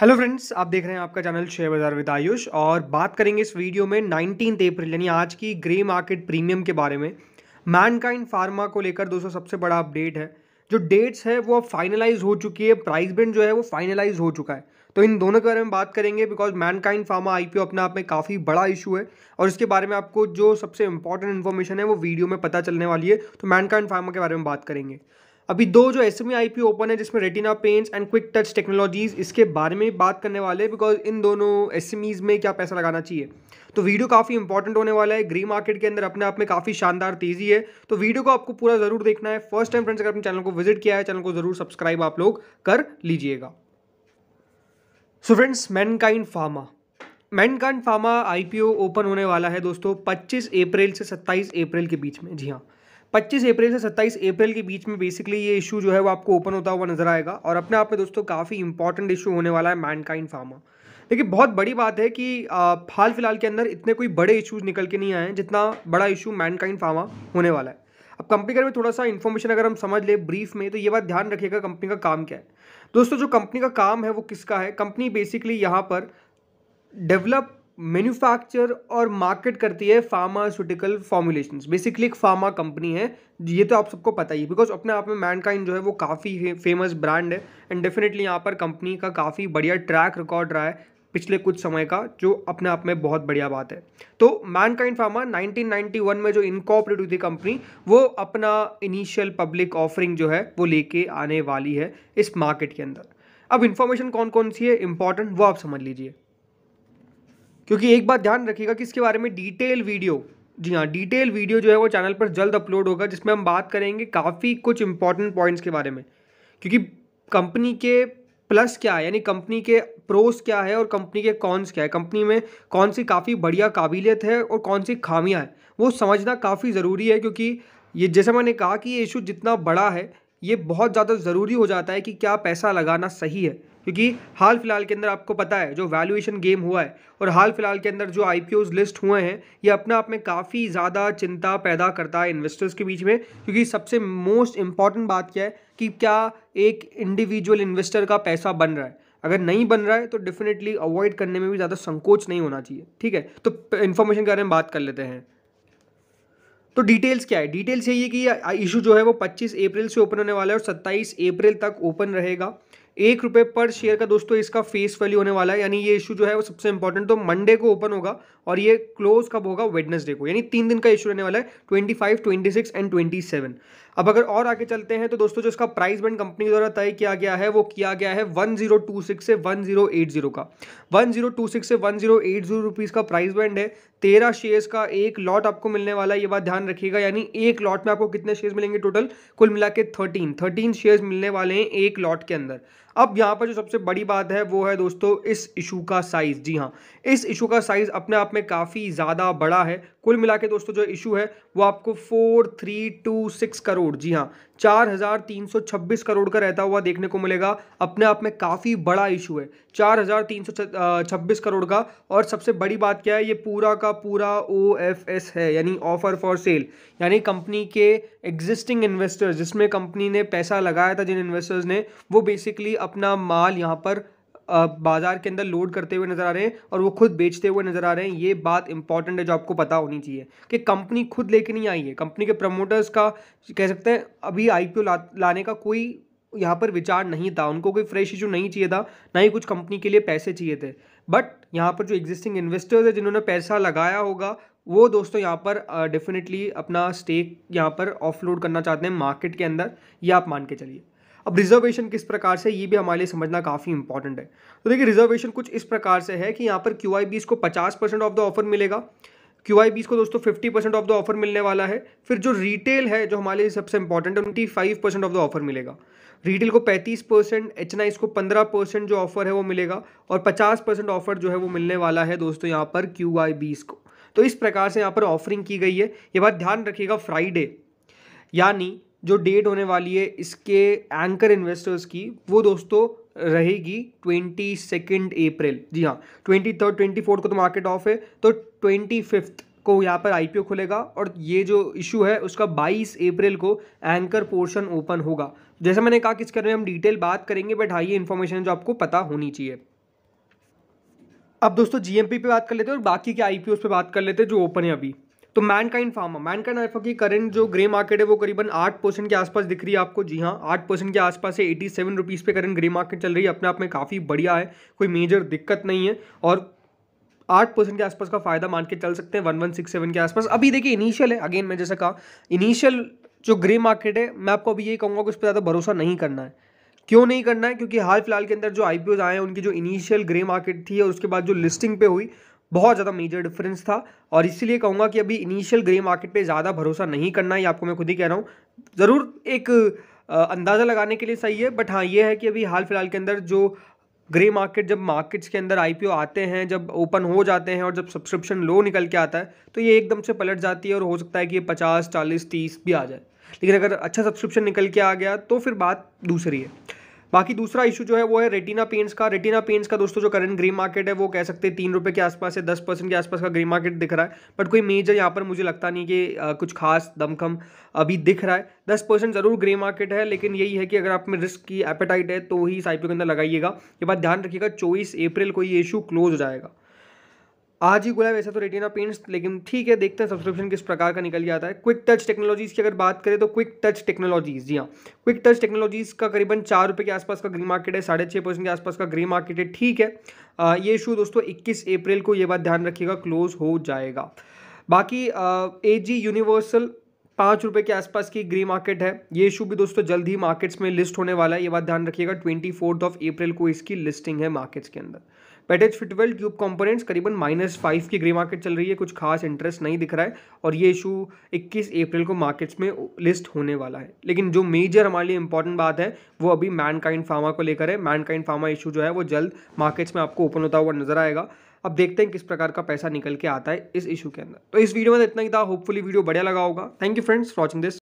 hello friends आप देख रहे हैं आपका चैनल शेयर बाजार विद आयुष और बात करेंगे इस वीडियो में नाइनटीन अप्रैल यानी आज की ग्रे मार्केट प्रीमियम के बारे में मैनकाइंड फार्मा को लेकर दोस्तों सबसे बड़ा अपडेट है जो डेट्स है वो अब फाइनलाइज हो चुकी है प्राइस बेंड जो है वो फाइनलाइज हो चुका है तो इन दोनों के बारे में बात करेंगे बिकॉज मैनकाइंड फार्मा आई अपने आप में काफ़ी बड़ा इशू है और इसके बारे में आपको जो सबसे इंपॉर्टेंट इन्फॉर्मेशन है वो वीडियो में पता चलने वाली है तो मैनकाइंड फार्मा के बारे में बात करेंगे अभी दो जो S M I P open है जिसमें रेटिना पेंट्स एंड क्विक टच टेक्नोलॉजीज़ इसके बारे में बात करने वाले हैं बिकॉज इन दोनों एस एम ईज़ में क्या पैसा लगाना चाहिए तो वीडियो काफ़ी इंपॉर्टेंट होने वाला है ग्री मार्केट के अंदर अपने आप में काफ़ी शानदार तेज़ी है तो वीडियो को आपको पूरा ज़रूर देखना है फर्स्ट टाइम फ्रेंड्स अगर अपने चैनल को विजिट किया है चैनल को ज़रूर सब्सक्राइब आप लोग कर लीजिएगा so friends Mankind Pharma Mankind Pharma IPO open होने वाला है दोस्तों पच्चीस अप्रैल से सत्ताईस अप्रैल के बीच में जी हाँ 25 अप्रैल से 27 अप्रैल के बीच में बेसिकली ये इशू जो है वो आपको ओपन होता हुआ नजर आएगा और अपने आप में दोस्तों काफ़ी इंपॉर्टेंट इशू होने वाला है मैनकाइंड फार्मा देखिए बहुत बड़ी बात है कि हाल फिलहाल के अंदर इतने कोई बड़े इशूज़ निकल के नहीं आए हैं जितना बड़ा इशू मैनकाइंड फार्मा होने वाला है अब कंपनी का में थोड़ा सा इन्फॉर्मेशन अगर हम समझ ले ब्रीफ में तो ये बात ध्यान रखिएगा कंपनी का काम क्या है दोस्तों जो कंपनी का काम है वो किसका है कंपनी बेसिकली यहाँ पर डेवलप मैन्युफैक्चर और मार्केट करती है फार्मास्यूटिकल फॉर्मुलेशन बेसिकली एक फार्मा कंपनी है ये तो आप सबको पता ही बिकॉज अपने आप में मैनकाइंड जो है वो काफ़ी फेमस ब्रांड है एंड डेफिनेटली यहाँ पर कंपनी का काफ़ी बढ़िया ट्रैक रिकॉर्ड रहा है पिछले कुछ समय का जो अपने आप में बहुत बढ़िया बात है तो मैनकाइंड फार्मा 1991 में जो इनकॉपरेट हुई थी कंपनी वो अपना इनिशियल पब्लिक ऑफरिंग जो है वो लेके आने वाली है इस मार्केट के अंदर अब इन्फॉर्मेशन कौन कौन सी है इंपॉर्टेंट वो आप समझ लीजिए क्योंकि एक बात ध्यान रखिएगा कि इसके बारे में डिटेल वीडियो जी हाँ डिटेल वीडियो जो है वो चैनल पर जल्द अपलोड होगा जिसमें हम बात करेंगे काफ़ी कुछ इंपॉर्टेंट पॉइंट्स के बारे में क्योंकि कंपनी के प्लस क्या है यानी कंपनी के प्रोस क्या है और कंपनी के कॉन्स क्या है कंपनी में कौन सी काफ़ी बढ़िया काबिलियत है और कौन सी खामियां हैं वो समझना काफ़ी ज़रूरी है क्योंकि ये जैसे मैंने कहा कि ये इशू जितना बड़ा है ये बहुत ज़्यादा ज़रूरी हो जाता है कि क्या पैसा लगाना सही है क्योंकि हाल फिलहाल के अंदर आपको पता है जो वैल्यूएशन गेम हुआ है और हाल फिलहाल के अंदर जो आई लिस्ट हुए हैं ये अपने आप में काफ़ी ज़्यादा चिंता पैदा करता है इन्वेस्टर्स के बीच में क्योंकि सबसे मोस्ट इम्पॉर्टेंट बात क्या है कि क्या एक इंडिविजुअल इन्वेस्टर का पैसा बन रहा है अगर नहीं बन रहा है तो डेफिनेटली अवॉइड करने में भी ज़्यादा संकोच नहीं होना चाहिए ठीक है तो इन्फॉर्मेशन के बारे में बात कर लेते हैं तो डिटेल्स क्या है डिटेल्स यही है कि इशू जो है वो 25 अप्रैल से ओपन होने वाला है और 27 अप्रैल तक ओपन रहेगा एक रुपये पर शेयर का दोस्तों इसका फेस वैल्यू होने वाला है यानी ये इशू जो है वो सबसे इंपॉर्टेंट तो मंडे को ओपन होगा और ये क्लोज कब होगा वेडनेसडे को यानी तीन दिन का इशू रहने वाला है twenty five twenty six and twenty seven अब अगर और आगे चलते हैं तो दोस्तों जो इसका प्राइस बैंड कंपनी द्वारा तय किया गया है वो किया गया है वन जीरो टू सिक्स से वन जीरो एट जीरो का वन जीरो टू सिक्स से one zero eight zero rupees का प्राइस बैंड है तेरह शेयर्स का एक लॉट आपको मिलने वाला है ये बात ध्यान रखिएगा यानी एक लॉट में आपको कितने शेयर्स मिलेंगे टोटल कुल मिला के थर्टीन थर्टीन शेयर्स मिलने वाले हैं एक लॉट के अंदर अब यहाँ पर जो सबसे बड़ी बात है वो है दोस्तों इस इशू का साइज़ जी हाँ इस इशू का साइज़ अपने आप में काफ़ी ज़्यादा बड़ा है कुल मिला के दोस्तों जो इशू है वो आपको four three two six crore जी हाँ चार हज़ार तीन सौ छब्बीस करोड़ का रहता हुआ देखने को मिलेगा अपने आप में काफ़ी बड़ा इशू है चार हज़ार तीन सौ छब्बीस करोड़ का और सबसे बड़ी बात क्या है ये पूरा का पूरा ओ एफ एस है यानी ऑफर फॉर सेल यानी कंपनी के एग्जिस्टिंग इन्वेस्टर्स जिसमें कंपनी ने पैसा लगाया था जिन इन्वेस्टर्स ने वो बेसिकली अपना माल यहाँ पर बाज़ार के अंदर लोड करते हुए नज़र आ रहे हैं और वो खुद बेचते हुए नज़र आ रहे हैं ये बात इंपॉर्टेंट है जो आपको पता होनी चाहिए कि कंपनी खुद लेके नहीं आई है कंपनी के प्रमोटर्स का कह सकते हैं अभी आई ला, लाने का कोई यहाँ पर विचार नहीं था उनको कोई फ्रेश इशू नहीं चाहिए था ना ही कुछ कंपनी के लिए पैसे चाहिए थे बट यहाँ पर जो एग्जिस्टिंग इन्वेस्टर्स है जिन्होंने पैसा लगाया होगा वो दोस्तों यहाँ पर डेफिनेटली अपना स्टेक यहाँ पर ऑफलोड करना चाहते हैं मार्केट के अंदर ये आप मान के चलिए अब रिजर्वेशन किस प्रकार से ये भी हमारे लिए समझना काफ़ी इंपॉर्टेंट है तो देखिए रिजर्वेशन कुछ इस प्रकार से है कि यहाँ पर क्यू आई बीस को पचास परसेंट ऑफ द ऑफर मिलेगा क्यू आई बीस को दोस्तों fifty percent of the offer मिलने वाला है फिर जो रिटेल है जो हमारे लिए सबसे इंपॉर्टेंट है twenty five percent of the offer मिलेगा रिटेल को पैंतीस परसेंट एच एन को पंद्रह परसेंट जो ऑफर है वो मिलेगा और पचास परसेंट ऑफर जो है वो मिलने वाला है दोस्तों यहाँ पर क्यू आई बीस को तो इस प्रकार से यहाँ पर ऑफरिंग की गई है ये बात ध्यान रखिएगा फ्राइडे यानी जो डेट होने वाली है इसके एंकर इन्वेस्टर्स की वो दोस्तों रहेगी ट्वेंटी सेकेंड अप्रैल जी हाँ ट्वेंटी थर्ड ट्वेंटी फोर्थ को तो मार्केट ऑफ है तो ट्वेंटी फिफ्थ को यहाँ पर आईपीओ खुलेगा और ये जो इशू है उसका 22 अप्रैल को एंकर पोर्शन ओपन होगा जैसे मैंने कहा कि इसके बारे में हम डिटेल बात करेंगे बट हाँ ये इन्फॉर्मेशन जो आपको पता होनी चाहिए अब दोस्तों जीएमपी पे बात कर लेते हैं और बाकी के आईपीओस पे बात कर लेते हैं जो ओपन है अभी तो मैन फार्मा मैन आईफा की करंट जो ग्रे मार्केट है वो करीबन आठ परसेंट के आसपास दिख रही है आपको जी हाँ आठ परसेंट के आसपास है एटी सेवन रुपीज़ पे करंट ग्रे मार्केट चल रही है अपने आप में काफ़ी बढ़िया है कोई मेजर दिक्कत नहीं है और आठ परसेंट के आसपास का फायदा मान के चल सकते हैं वन वन सिक्स सेवन के आसपास अभी देखिए इनिशियल है अगेन मैं जैसे कहा इनिशियल जो ग्रे मार्केट है मैं आपको अभी ये कहूँगा कि उस पर ज़्यादा भरोसा नहीं करना है क्यों नहीं करना है क्योंकि हाल फिलहाल के अंदर जो आई आए हैं उनकी जो इनिशियल ग्रे मार्केट थी और उसके बाद जो लिस्टिंग पे हुई बहुत ज़्यादा मेजर डिफरेंस था और इसीलिए कहूँगा कि अभी इनिशियल ग्रे मार्केट पे ज़्यादा भरोसा नहीं करना है आपको मैं खुद ही कह रहा हूँ ज़रूर एक अंदाज़ा लगाने के लिए सही है बट हाँ ये है कि अभी हाल फिलहाल के अंदर जो ग्रे मार्केट जब मार्केट्स के अंदर आईपीओ आते हैं जब ओपन हो जाते हैं और जब सब्सक्रिप्शन लो निकल के आता है तो ये एकदम से पलट जाती है और हो सकता है कि ये पचास चालीस तीस भी आ जाए लेकिन अगर अच्छा सब्सक्रिप्शन निकल के आ गया तो फिर बात दूसरी है बाकी दूसरा इशू जो है वो है रेटिना पेंट्स का रेटिना पेंट्स का दोस्तों जो करंट ग्रीन मार्केट है वो कह सकते हैं तीन रुपये के आसपास है दस परसेंट के आसपास का ग्रीन मार्केट दिख रहा है बट कोई मेजर यहाँ पर मुझे लगता नहीं कि आ, कुछ खास दमखम अभी दिख रहा है दस परसेंट ज़रूर ग्रे मार्केट है लेकिन यही है कि अगर आप में रिस्क की एपेटाइट है तो ही इस के अंदर लगाइएगा ये बात ध्यान रखिएगा चौबीस अप्रैल को ये इशू क्लोज हो जाएगा आज ही खुला वैसे तो रेटिना पेंट्स लेकिन ठीक है देखते हैं सब्सक्रिप्शन किस प्रकार का निकल जाता है क्विक टच टेक्नोलॉजीज़ की अगर बात करें तो क्विक टच टेक्नोलॉजीज़ जी हाँ क्विक टच टेक्नोलॉजीज़ का करीबन चार रुपये के आसपास का ग्री मार्केट है साढ़े छः परसेंट के आसपास का ग्री मार्केट है ठीक है आ, ये इशू दोस्तों इक्कीस अप्रैल को ये बात ध्यान रखिएगा क्लोज हो जाएगा बाकी ए जी यूनिवर्सल पाँच रुपये के आसपास की ग्री मार्केट है ये इशू भी दोस्तों जल्द ही मार्केट्स में लिस्ट होने वाला है ये बात ध्यान रखिएगा ट्वेंटी फोर्थ ऑफ अप्रैल को इसकी लिस्टिंग है मार्केट्स के अंदर पैटेज फिटवेल ट्यूब कंपोनेंट्स करीबन माइनस फाइव की ग्रे मार्केट चल रही है कुछ खास इंटरेस्ट नहीं दिख रहा है और ये इशू 21 अप्रैल को मार्केट्स में लिस्ट होने वाला है लेकिन जो मेजर हमारे लिए इंपॉर्टेंट बात है वो अभी मैन काइंड फार्मा को लेकर है मैन काइंड फार्मा इशू जो है वो जल्द मार्केट्स में आपको ओपन होता हुआ नजर आएगा अब देखते हैं किस प्रकार का पैसा निकल के आता है इस इशू के अंदर तो इस वीडियो में तो इतना ही था होपफुली वीडियो बढ़िया लगा होगा thank you friends watching this